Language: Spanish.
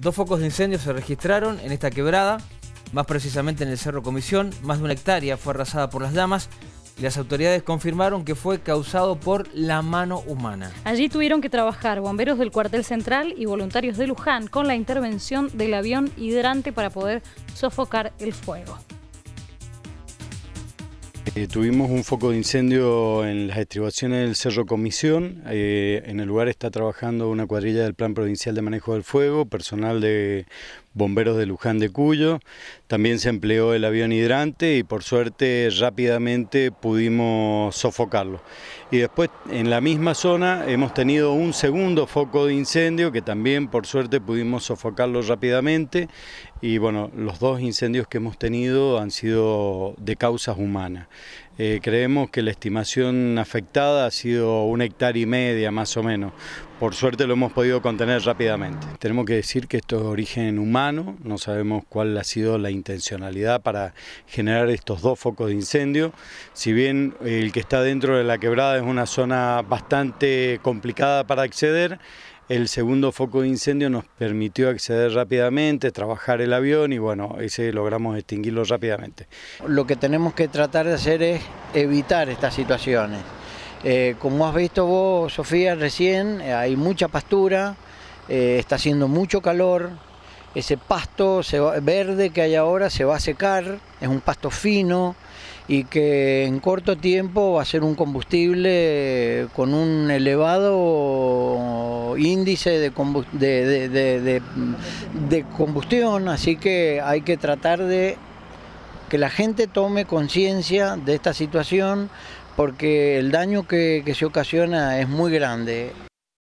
Dos focos de incendio se registraron en esta quebrada, más precisamente en el Cerro Comisión. Más de una hectárea fue arrasada por las llamas y las autoridades confirmaron que fue causado por la mano humana. Allí tuvieron que trabajar bomberos del cuartel central y voluntarios de Luján con la intervención del avión hidrante para poder sofocar el fuego. Eh, tuvimos un foco de incendio en las estribaciones del Cerro Comisión. Eh, en el lugar está trabajando una cuadrilla del Plan Provincial de Manejo del Fuego, personal de bomberos de Luján de Cuyo. También se empleó el avión hidrante y por suerte rápidamente pudimos sofocarlo. Y después en la misma zona hemos tenido un segundo foco de incendio que también por suerte pudimos sofocarlo rápidamente. Y bueno, los dos incendios que hemos tenido han sido de causas humanas. Eh, creemos que la estimación afectada ha sido un hectárea y media más o menos. Por suerte lo hemos podido contener rápidamente. Tenemos que decir que esto es origen humano, no sabemos cuál ha sido la intencionalidad para generar estos dos focos de incendio. Si bien el que está dentro de la quebrada es una zona bastante complicada para acceder, el segundo foco de incendio nos permitió acceder rápidamente, trabajar el avión y bueno, ese logramos extinguirlo rápidamente. Lo que tenemos que tratar de hacer es evitar estas situaciones. Eh, como has visto vos, Sofía, recién, eh, hay mucha pastura, eh, está haciendo mucho calor, ese pasto verde que hay ahora se va a secar, es un pasto fino, y que en corto tiempo va a ser un combustible con un elevado índice de, combustión, así que hay que tratar de que la gente tome conciencia de esta situación porque el daño que se ocasiona es muy grande.